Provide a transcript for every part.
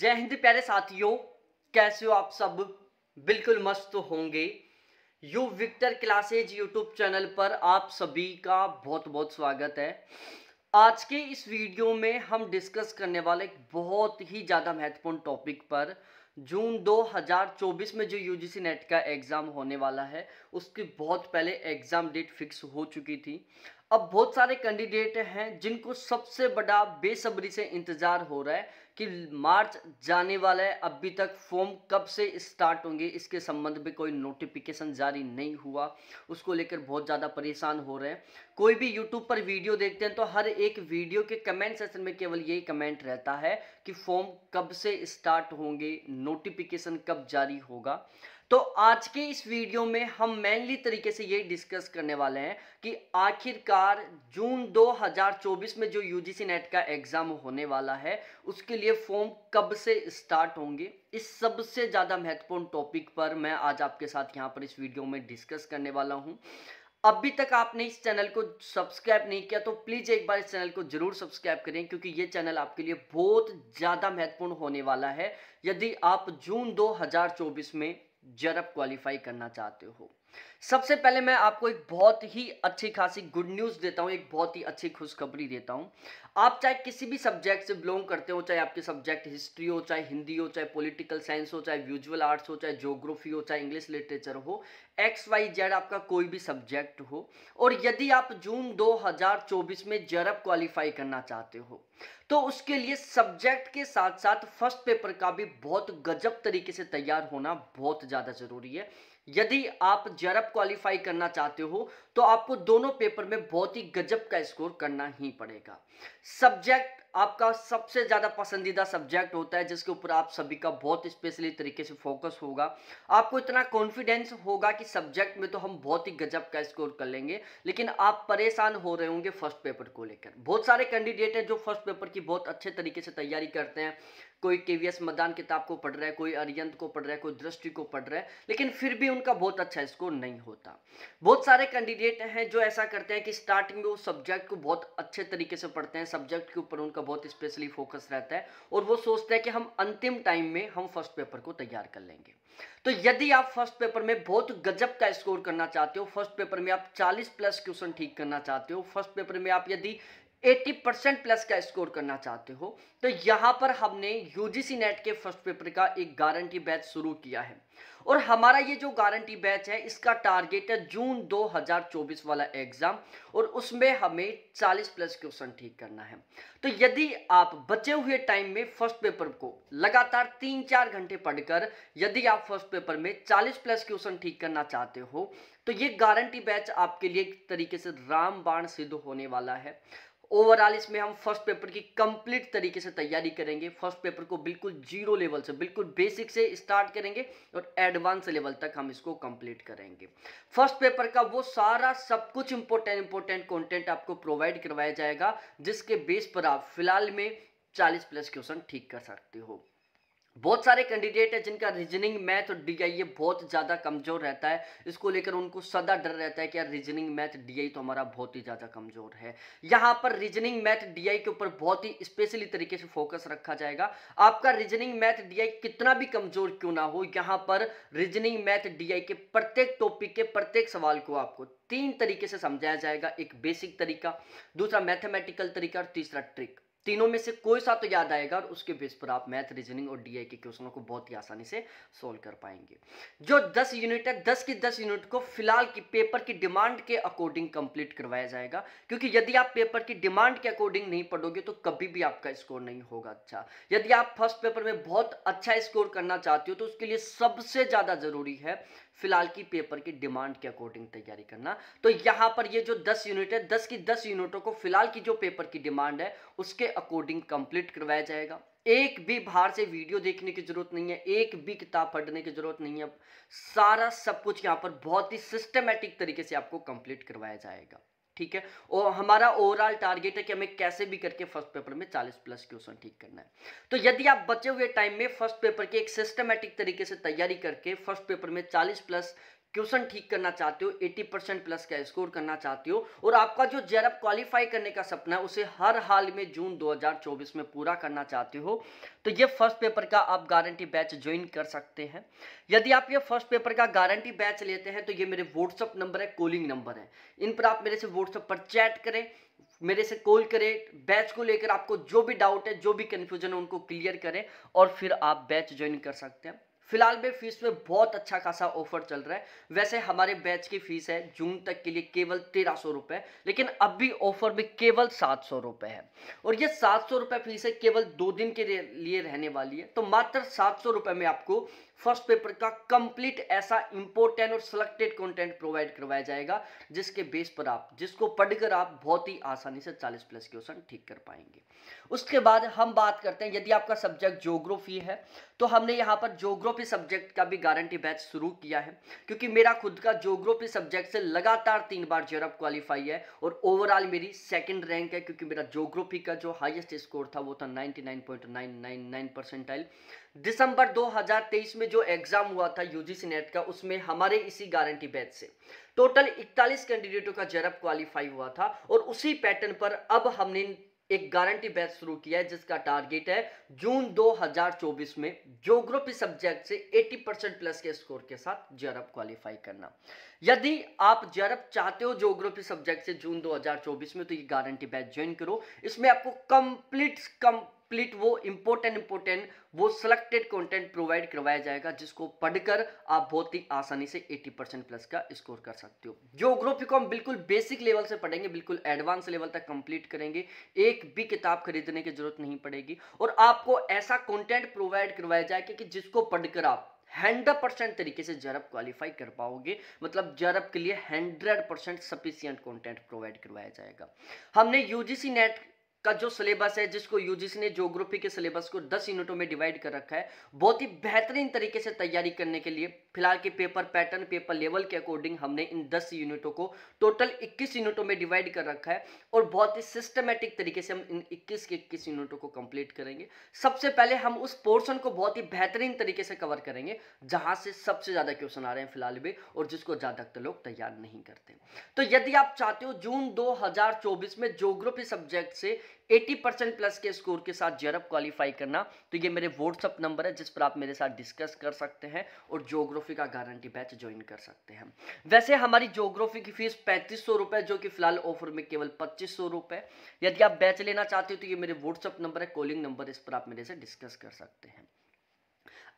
जय हिंद प्यारे साथियों कैसे हो आप सब बिल्कुल मस्त होंगे U Victor classes YouTube channel पर आप सभी का बहुत बहुत स्वागत है आज के इस वीडियो में हम डिस्कस करने वाले एक बहुत ही ज़्यादा महत्वपूर्ण टॉपिक पर जून 2024 में जो यूजीसी नेट का एग्ज़ाम होने वाला है उसकी बहुत पहले एग्ज़ाम डेट फिक्स हो चुकी थी अब बहुत सारे कैंडिडेट हैं जिनको सबसे बड़ा बेसब्री से इंतज़ार हो रहा है कि मार्च जाने वाला है अभी तक फॉर्म कब से स्टार्ट होंगे इसके संबंध में कोई नोटिफिकेशन जारी नहीं हुआ उसको लेकर बहुत ज़्यादा परेशान हो रहे हैं कोई भी यूट्यूब पर वीडियो देखते हैं तो हर एक वीडियो के कमेंट सेक्शन में केवल यही कमेंट रहता है कि फॉर्म कब से स्टार्ट होंगे नोटिफिकेशन कब जारी होगा तो आज के इस वीडियो में हम मेनली तरीके से ये डिस्कस करने वाले हैं कि आखिरकार जून 2024 में जो यूजीसी नेट का एग्ज़ाम होने वाला है उसके लिए फॉर्म कब से स्टार्ट होंगे इस सबसे ज़्यादा महत्वपूर्ण टॉपिक पर मैं आज आपके साथ यहाँ पर इस वीडियो में डिस्कस करने वाला हूँ अभी तक आपने इस चैनल को सब्सक्राइब नहीं किया तो प्लीज़ एक बार इस चैनल को जरूर सब्सक्राइब करें क्योंकि ये चैनल आपके लिए बहुत ज़्यादा महत्वपूर्ण होने वाला है यदि आप जून 2024 में जरब क्वालिफाई करना चाहते हो सबसे पहले मैं आपको एक बहुत ही अच्छी खासी गुड न्यूज़ देता हूँ एक बहुत ही अच्छी खुशखबरी देता हूँ आप चाहे किसी भी सब्जेक्ट से बिलोंग करते हो चाहे आपके सब्जेक्ट हिस्ट्री हो चाहे हिंदी हो चाहे पॉलिटिकल साइंस हो चाहे विजुअल आर्ट्स हो चाहे ज्योग्राफी हो चाहे इंग्लिश लिटरेचर हो एक्स वाई जेड आपका कोई भी सब्जेक्ट हो और यदि आप जून 2024 में जरब क्वालिफाई करना चाहते हो तो उसके लिए सब्जेक्ट के साथ साथ फर्स्ट पेपर का भी बहुत गजब तरीके से तैयार होना बहुत ज़्यादा ज़रूरी है यदि आप जरब क्वालिफाई करना चाहते हो तो आपको दोनों पेपर में बहुत ही गजब का स्कोर करना ही पड़ेगा सब्जेक्ट आपका सबसे ज़्यादा पसंदीदा सब्जेक्ट होता है जिसके ऊपर आप सभी का बहुत स्पेशली तरीके से फोकस होगा आपको इतना कॉन्फिडेंस होगा कि सब्जेक्ट में तो हम बहुत ही गजब का स्कोर कर लेंगे लेकिन आप परेशान हो रहे होंगे फर्स्ट पेपर को लेकर बहुत सारे कैंडिडेट हैं जो फर्स्ट पेपर की बहुत अच्छे तरीके से तैयारी करते हैं कोई के वी एस मदान किताब को पढ़ रहा है कोई अरियंत को पढ़ रहा है कोई दृष्टि को पढ़ रहा है लेकिन फिर भी उनका बहुत अच्छा स्कोर नहीं होता बहुत सारे कैंडिडेट हैं जो ऐसा करते हैं कि स्टार्टिंग में वो सब्जेक्ट को बहुत अच्छे तरीके से पढ़ते हैं सब्जेक्ट के ऊपर उनका का बहुत स्पेशली फोकस रहता है और वो सोचता है कि हम अंतिम टाइम में हम फर्स्ट पेपर को तैयार कर लेंगे तो यदि आप फर्स्ट पेपर में बहुत गजब का स्कोर करना चाहते हो फर्स्ट पेपर में आप 40 प्लस क्वेश्चन ठीक करना चाहते हो फर्स्ट पेपर में आप यदि 80 परसेंट प्लस का स्कोर करना चाहते हो तो यहाँ पर हमने यूजीसी नेट के फर्स्ट पेपर का एक गारंटी बैच शुरू किया है और हमारा ये जो गारंटी बैच है इसका टारगेट है जून 2024 वाला एग्जाम और उसमें हमें 40 प्लस क्वेश्चन ठीक करना है तो यदि आप बचे हुए टाइम में फर्स्ट पेपर को लगातार तीन चार घंटे पढ़कर यदि आप फर्स्ट पेपर में 40 प्लस क्वेश्चन ठीक करना चाहते हो तो ये गारंटी बैच आपके लिए एक तरीके से रामबाण सिद्ध होने वाला है ओवरऑल इसमें हम फर्स्ट पेपर की कंप्लीट तरीके से तैयारी करेंगे फर्स्ट पेपर को बिल्कुल जीरो लेवल से बिल्कुल बेसिक से स्टार्ट करेंगे और एडवांस लेवल तक हम इसको कंप्लीट करेंगे फर्स्ट पेपर का वो सारा सब कुछ इंपॉर्टेंट इंपॉर्टेंट कंटेंट आपको प्रोवाइड करवाया जाएगा जिसके बेस पर आप फिलहाल में चालीस प्लस क्वेश्चन ठीक कर सकते हो बहुत सारे कैंडिडेट है जिनका रीजनिंग मैथ और डीआई बहुत ज़्यादा कमज़ोर रहता है इसको लेकर उनको सदा डर रहता है कि यार रीजनिंग मैथ डीआई तो हमारा बहुत ही ज़्यादा कमज़ोर है यहाँ पर रीजनिंग मैथ डीआई के ऊपर बहुत ही स्पेशली तरीके से फोकस रखा जाएगा आपका रीजनिंग मैथ आई कितना भी कमज़ोर क्यों ना हो यहाँ पर रीजनिंग मैथ आई के प्रत्येक टॉपिक के प्रत्येक सवाल को आपको तीन तरीके से समझाया जाएगा एक बेसिक तरीका दूसरा मैथमेटिकल तरीका और तीसरा ट्रिक तीनों में से कोई सा तो याद आएगा और उसके बेस पर आप मैथ रीजनिंग और डी के क्वेश्चनों को बहुत ही आसानी से सोल्व कर पाएंगे जो 10 यूनिट है 10 की 10 यूनिट को फिलहाल की पेपर की डिमांड के अकॉर्डिंग कंप्लीट करवाया जाएगा क्योंकि यदि आप पेपर की डिमांड के अकॉर्डिंग नहीं पढ़ोगे तो कभी भी आपका स्कोर नहीं होगा अच्छा यदि आप फर्स्ट पेपर में बहुत अच्छा स्कोर करना चाहते हो तो उसके लिए सबसे ज़्यादा ज़रूरी है फिलहाल की पेपर की डिमांड के अकॉर्डिंग तैयारी करना तो यहां पर ये जो 10 यूनिट है 10 की 10 यूनिटों को फिलहाल की जो पेपर की डिमांड है उसके अकॉर्डिंग कंप्लीट करवाया जाएगा एक भी बाहर से वीडियो देखने की जरूरत नहीं है एक भी किताब पढ़ने की जरूरत नहीं है सारा सब कुछ यहां पर बहुत ही सिस्टमेटिक तरीके से आपको कंप्लीट करवाया जाएगा ठीक है और हमारा ओवरऑल टारगेट है कि हमें कैसे भी करके फर्स्ट पेपर में 40 प्लस क्वेश्चन ठीक करना है तो यदि आप बचे हुए टाइम में फर्स्ट पेपर की एक सिस्टमेटिक तरीके से तैयारी करके फर्स्ट पेपर में 40 प्लस क्वेश्चन ठीक करना चाहते हो 80 परसेंट प्लस का स्कोर करना चाहते हो और आपका जो जेरअप क्वालिफाई करने का सपना है उसे हर हाल में जून 2024 में पूरा करना चाहते हो तो ये फर्स्ट पेपर का आप गारंटी बैच ज्वाइन कर सकते हैं यदि आप ये फर्स्ट पेपर का गारंटी बैच लेते हैं तो ये मेरे व्हाट्सअप नंबर है कॉलिंग नंबर है इन पर आप मेरे से व्हाट्सअप पर चैट करें मेरे से कॉल करें बैच को लेकर आपको जो भी डाउट है जो भी कन्फ्यूजन है उनको क्लियर करें और फिर आप बैच ज्वाइन कर सकते हैं फिलहाल में फीस में बहुत अच्छा खासा ऑफर चल रहा है वैसे हमारे बैच की फीस है जून तक के लिए केवल तेरह सौ रुपये लेकिन अब भी ऑफर में केवल सात सौ रुपये है और ये सात सौ रुपये फीस है केवल दो दिन के लिए रहने वाली है तो मात्र सात सौ रुपये में आपको फर्स्ट पेपर का कंप्लीट ऐसा इंपोर्टेंट और सिलेक्टेड कंटेंट प्रोवाइड करवाया जाएगा जिसके बेस पर आप जिसको पढ़कर आप बहुत ही आसानी से 40 प्लस क्वेश्चन ठीक कर पाएंगे उसके बाद हम बात करते हैं यदि आपका सब्जेक्ट जोग्राफी है तो हमने यहाँ पर जोग्राफी सब्जेक्ट का भी गारंटी बैच शुरू किया है क्योंकि मेरा खुद का जोग्राफी सब्जेक्ट से लगातार तीन बार जेरअप क्वालिफाई है और ओवरऑल मेरी सेकेंड रैंक है क्योंकि मेरा जोग्राफी का जो हाइएस्ट स्कोर था वो था नाइनटी परसेंटाइल दिसंबर दो में जो एग्ज़ाम हुआ था यूजीसी नेट का उसमें हमारे इसी गारंटी बैच से टोटल 41 कैंडिडेटों का जरब क्वालिफाई हुआ था और उसी पैटर्न पर अब हमने एक गारंटी बैच शुरू किया है जिसका टारगेट है जून 2024 में ज्योग्राफी सब्जेक्ट से 80 परसेंट प्लस के स्कोर के साथ जेरब क्वालिफाई करना यदि आप जेरब चाहते हो ज्योग्राफी सब्जेक्ट से जून 2024 में तो ये गारंटी बैच ज्वाइन करो इसमें आपको कंप्लीट कम कंप्लीट वो इम्पोर्टेंट इम्पोर्टेंट वो सिलेक्टेड कंटेंट प्रोवाइड करवाया जाएगा जिसको पढ़कर आप बहुत ही आसानी से 80 परसेंट प्लस का स्कोर कर सकते हो जो को हम बिल्कुल बेसिक लेवल से पढ़ेंगे बिल्कुल एडवांस लेवल तक कंप्लीट करेंगे एक भी किताब खरीदने की जरूरत नहीं पड़ेगी और आपको ऐसा कॉन्टेंट प्रोवाइड करवाया जाएगा कि जिसको पढ़कर आप हंड्रेड परसेंट तरीके से जरब क्वालिफाई कर पाओगे मतलब जरब के लिए hundred percent sufficient content provide करवाया जाएगा हमने यूजीसी नेट का जो सिलेबस है जिसको यूजीसी ने ज्योग्राफी के सिलेबस को 10 यूनिटों में डिवाइड कर रखा है बहुत ही बेहतरीन तरीके से तैयारी करने के लिए फिलहाल के पेपर पैटर्न पेपर लेवल के अकॉर्डिंग हमने इन 10 यूनिटों को टोटल 21 यूनिटों में डिवाइड कर रखा है और बहुत ही सिस्टमेटिक तरीके से हम इन इक्कीस के इक्कीस यूनिटों को कंप्लीट करेंगे सबसे पहले हम उस पोर्सन को बहुत ही बेहतरीन तरीके से कवर करेंगे जहां से सबसे ज़्यादा क्वेश्चन आ रहे हैं फिलहाल भी और जिसको ज़्यादातर तो लोग तैयार नहीं करते तो यदि आप चाहते हो जून दो में जोग्राफी सब्जेक्ट से एटी परसेंट प्लस के स्कोर के साथ जरब क्वालिफाई करना तो ये मेरे व्हाट्सअप नंबर है जिस पर आप मेरे साथ डिस्कस कर सकते हैं और जोग्राफी का गारंटी बैच ज्वाइन कर सकते हैं वैसे हमारी जोग्राफी की फीस पैंतीस सौ रुपये जो कि फिलहाल ऑफर में केवल पच्चीस सौ रुपये यदि आप बैच लेना चाहते हो तो ये मेरे व्हाट्सअप नंबर है कॉलिंग नंबर इस पर आप मेरे से डिस्कस कर सकते हैं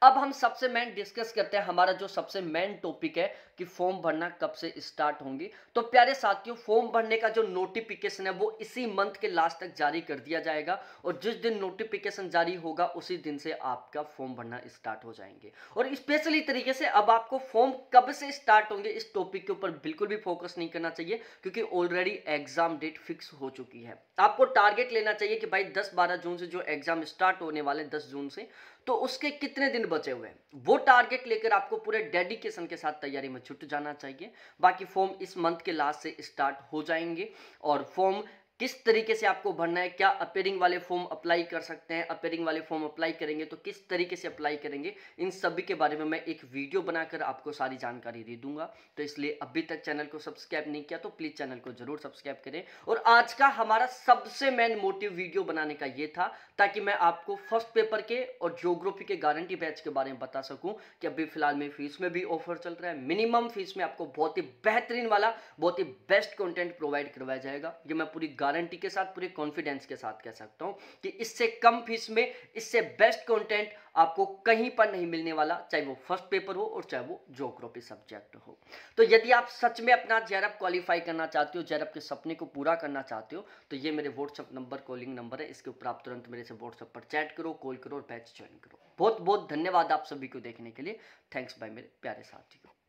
अब हम सबसे मेन डिस्कस करते हैं हमारा जो सबसे मेन टॉपिक है कि फॉर्म भरना कब से स्टार्ट होंगी तो प्यारे साथियों फॉर्म भरने का जो नोटिफिकेशन है वो इसी मंथ के लास्ट तक जारी कर दिया जाएगा और जिस दिन नोटिफिकेशन जारी होगा उसी दिन से आपका फॉर्म भरना स्टार्ट हो जाएंगे और स्पेशली तरीके से अब आपको फॉर्म कब से स्टार्ट होंगे इस टॉपिक के ऊपर बिल्कुल भी फोकस नहीं करना चाहिए क्योंकि ऑलरेडी एग्जाम डेट फिक्स हो चुकी है आपको टारगेट लेना चाहिए कि भाई दस बारह जून से जो एग्जाम स्टार्ट होने वाले दस जून से तो उसके कितने दिन बचे हुए हैं वो टारगेट लेकर आपको पूरे डेडिकेशन के साथ तैयारी में छुट जाना चाहिए बाकी फॉर्म इस मंथ के लास्ट से स्टार्ट हो जाएंगे और फॉर्म किस तरीके से आपको भरना है क्या अपेयरिंग वाले फॉर्म अप्लाई कर सकते हैं अपेयरिंग वाले फॉर्म अप्लाई करेंगे तो किस तरीके से अप्लाई करेंगे इन सभी के बारे में मैं एक वीडियो बनाकर आपको सारी जानकारी दे दूंगा तो इसलिए अभी तक चैनल को सब्सक्राइब नहीं किया तो प्लीज़ चैनल को जरूर सब्सक्राइब करें और आज का हमारा सबसे मेन मोटिव वीडियो बनाने का ये था ताकि मैं आपको फर्स्ट पेपर के और जियोग्राफी के गारंटी बैच के बारे में बता सकूँ कि अभी फिलहाल में फीस में भी ऑफर चल रहा है मिनिमम फीस में आपको बहुत ही बेहतरीन वाला बहुत ही बेस्ट कॉन्टेंट प्रोवाइड करवाया जाएगा जो मैं पूरी गारंटी के साथ पूरे कॉन्फिडेंस के साथ कह सकता हूँ कि इससे कम फीस में इससे बेस्ट कंटेंट आपको कहीं पर नहीं मिलने वाला चाहे वो फर्स्ट पेपर हो और चाहे वो जोग्राफी सब्जेक्ट हो तो यदि आप सच में अपना जैरअप क्वालिफाई करना चाहते हो जैरअप के सपने को पूरा करना चाहते हो तो ये मेरे व्हाट्सअप नंबर कॉलिंग नंबर है इसके ऊपर आप तुरंत मेरे से व्हाट्सअप पर चैट करो कॉल करो और बैच ज्वाइन करो बहुत बहुत धन्यवाद आप सभी को देखने के लिए थैंक्स बाय मेरे प्यारे साथियों